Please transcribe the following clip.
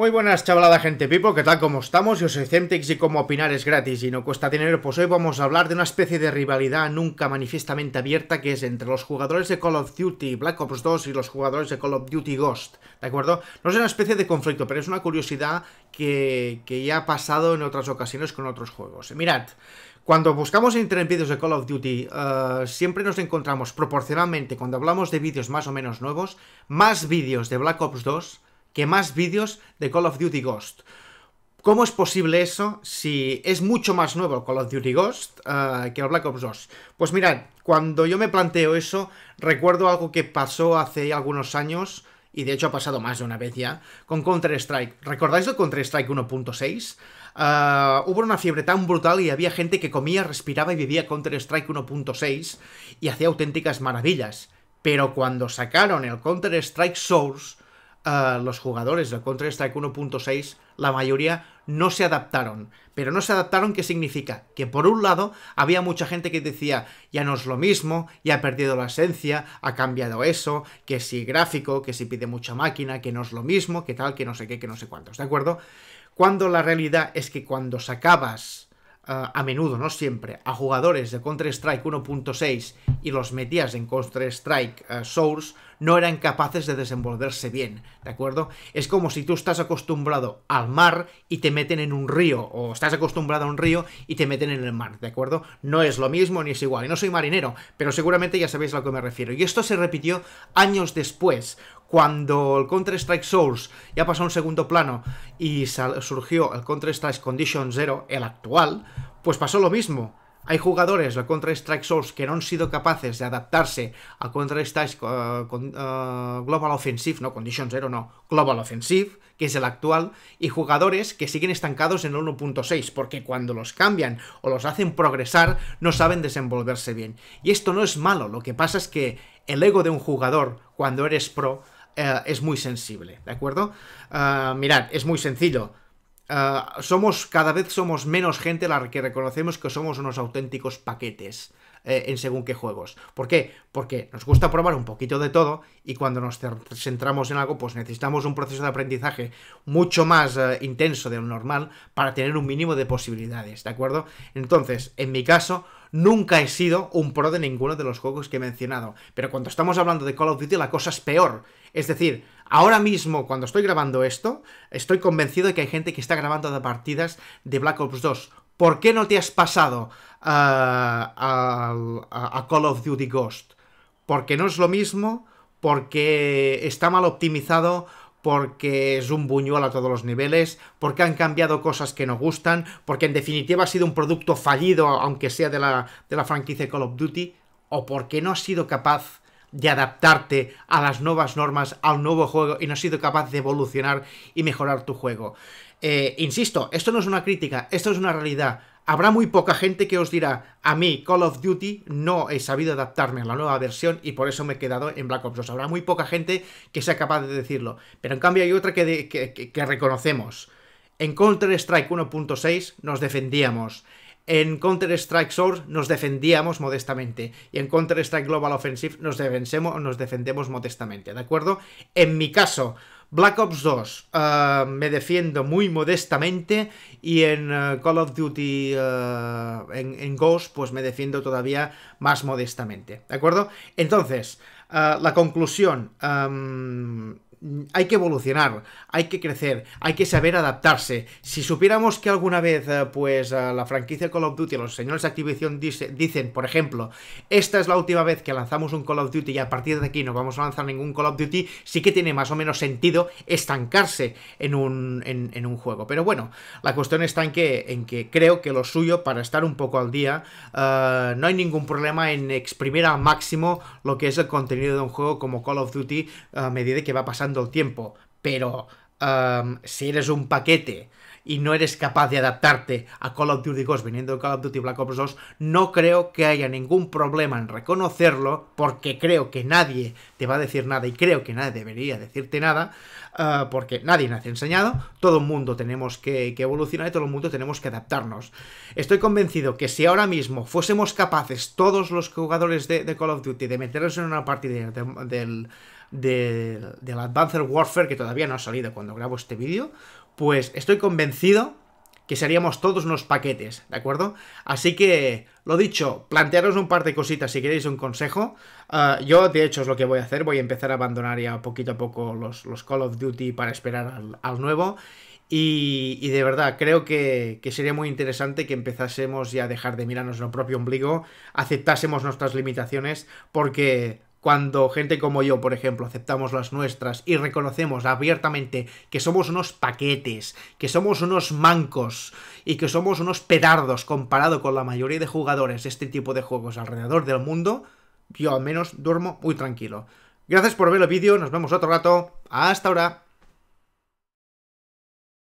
Muy buenas chavalada gente pipo, ¿qué tal? ¿Cómo estamos? Yo soy Centix y como opinar es gratis y no cuesta dinero, pues hoy vamos a hablar de una especie de rivalidad nunca manifiestamente abierta que es entre los jugadores de Call of Duty Black Ops 2 y los jugadores de Call of Duty Ghost, ¿de acuerdo? No es una especie de conflicto, pero es una curiosidad que, ya ha pasado en otras ocasiones con otros juegos. Mirad, cuando buscamos entre vídeos de Call of Duty, eh, siempre nos encontramos proporcionalmente, cuando hablamos de vídeos más o menos nuevos, más vídeos de Black Ops 2 que más vídeos de Call of Duty Ghost. ¿Cómo es posible eso si es mucho más nuevo el Call of Duty Ghost eh, que el Black Ops 2? Pues mirad, cuando yo me planteo eso, recuerdo algo que pasó hace algunos años, y de hecho ha pasado más de una vez ya, con Counter-Strike. ¿Recordáis el Counter-Strike 1.6? Eh, hubo una fiebre tan brutal y había gente que comía, respiraba y vivía Counter-Strike 1.6 y hacía auténticas maravillas. Pero cuando sacaron el Counter-Strike Source, los jugadores de Counter-Strike 1.6, la mayoría no se adaptaron. Pero no se adaptaron, ¿qué significa? Que por un lado había mucha gente que decía, ya no es lo mismo, ya ha perdido la esencia, ha cambiado eso, que si gráfico, que si pide mucha máquina, que no es lo mismo, que tal, que no sé qué, que no sé cuántos, ¿de acuerdo? Cuando la realidad es que cuando sacabas eh, a menudo, no siempre, a jugadores de Counter-Strike 1.6 y los metías en Counter-Strike eh, Source, no eran capaces de desenvolverse bien, ¿de acuerdo? Es como si tú estás acostumbrado al mar y te meten en un río, o estás acostumbrado a un río y te meten en el mar, ¿de acuerdo? No es lo mismo ni es igual, y no soy marinero, pero seguramente ya sabéis a lo que me refiero. Y esto se repitió años después, cuando el Counter-Strike Source ya pasó a un segundo plano y surgió el Counter-Strike Condition Zero, el actual, pues pasó lo mismo. Hay jugadores de Counter-Strike Souls que no han sido capaces de adaptarse a Counter-Strike eh, eh, Global Offensive, no, Condition Zero, no, Global Offensive, que es el actual, y jugadores que siguen estancados en 1.6, porque cuando los cambian o los hacen progresar, no saben desenvolverse bien. Y esto no es malo, lo que pasa es que el ego de un jugador, cuando eres pro, eh, es muy sensible, ¿de acuerdo? mirad, es muy sencillo Ah, somos cada vez somos menos gente la que reconocemos que somos unos auténticos paquetes eh, en según qué juegos. ¿Por qué? Porque nos gusta probar un poquito de todo y cuando nos centramos en algo, pues necesitamos un proceso de aprendizaje mucho más eh, intenso de lo normal para tener un mínimo de posibilidades, ¿de acuerdo? Entonces, en mi caso, nunca he sido un pro de ninguno de los juegos que he mencionado, pero cuando estamos hablando de Call of Duty la cosa es peor. Es decir, Ahora mismo, cuando estoy grabando esto, estoy convencido de que hay gente que está grabando de partidas de Black Ops 2. ¿Por qué no te has pasado eh, a, Call of Duty Ghost? Porque no es lo mismo, porque está mal optimizado, porque es un buñuelo a todos los niveles, porque han cambiado cosas que no gustan, porque en definitiva ha sido un producto fallido, aunque sea de la, de la franquicia Call of Duty, o porque no ha sido capaz de adaptarte a las nuevas normas, al nuevo juego y no has sido capaz de evolucionar y mejorar tu juego. Eh, insisto, esto no es una crítica, esto es una realidad. Habrá muy poca gente que os dirá, a mí Call of Duty no he sabido adaptarme a la nueva versión y por eso me he quedado en Black Ops 2. Habrá muy poca gente que sea capaz de decirlo. Pero en cambio hay otra que reconocemos. En Counter-Strike 1.6 nos defendíamos. En Counter-Strike Source nos defendíamos modestamente y en Counter-Strike Global Offensive nos, nos defendemos modestamente, ¿de acuerdo? En mi caso, Black Ops 2 eh, me defiendo muy modestamente y en eh, Call of Duty, eh, en, Ghost, pues me defiendo todavía más modestamente, ¿de acuerdo? Entonces, la conclusión... Em, Mm, hay que evolucionar, hay que crecer, hay que saber adaptarse. Si supiéramos que alguna vez, eh, pues, eh, la franquicia Call of Duty, los señores de Activision dicen, por ejemplo, esta es la última vez que lanzamos un Call of Duty y a partir de aquí no vamos a lanzar ningún Call of Duty, sí que tiene más o menos sentido estancarse en un, en, un juego. Pero bueno, la cuestión está en que, en que creo que lo suyo, para estar un poco al día, eh, no hay ningún problema en exprimir al máximo lo que es el contenido de un juego como Call of Duty a medida que va pasando el tiempo, pero ehm, si eres un paquete y no eres capaz de adaptarte a Call of Duty Ghost viniendo de Call of Duty Black Ops 2, no creo que haya ningún problema en reconocerlo, porque creo que nadie te va a decir nada y creo que nadie debería decirte nada, eh, porque nadie nos ha enseñado, todo el mundo tenemos que, evolucionar y todo el mundo tenemos que adaptarnos. Estoy convencido que si ahora mismo fuésemos capaces, todos los jugadores de, Call of Duty, de meternos en una partida del del, del Advanced Warfare, que todavía no ha salido cuando grabo este vídeo, pues estoy convencido que seríamos todos unos paquetes, ¿de acuerdo? Así que, lo dicho, plantearos un par de cositas si queréis un consejo. Ah, yo, de hecho, es lo que voy a hacer. Voy a empezar a abandonar ya poquito a poco los, Call of Duty para esperar al, nuevo. Y, y, de verdad, creo que, que, sería muy interesante que empezásemos ya a dejar de mirarnos nuestro propio ombligo, aceptásemos nuestras limitaciones, porque cuando gente como yo, por ejemplo, aceptamos las nuestras y reconocemos abiertamente que somos unos paquetes, que somos unos mancos y que somos unos pedardos comparado con la mayoría de jugadores de este tipo de juegos alrededor del mundo, yo al menos duermo muy tranquilo. Gracias por ver el vídeo, nos vemos otro rato, hasta ahora.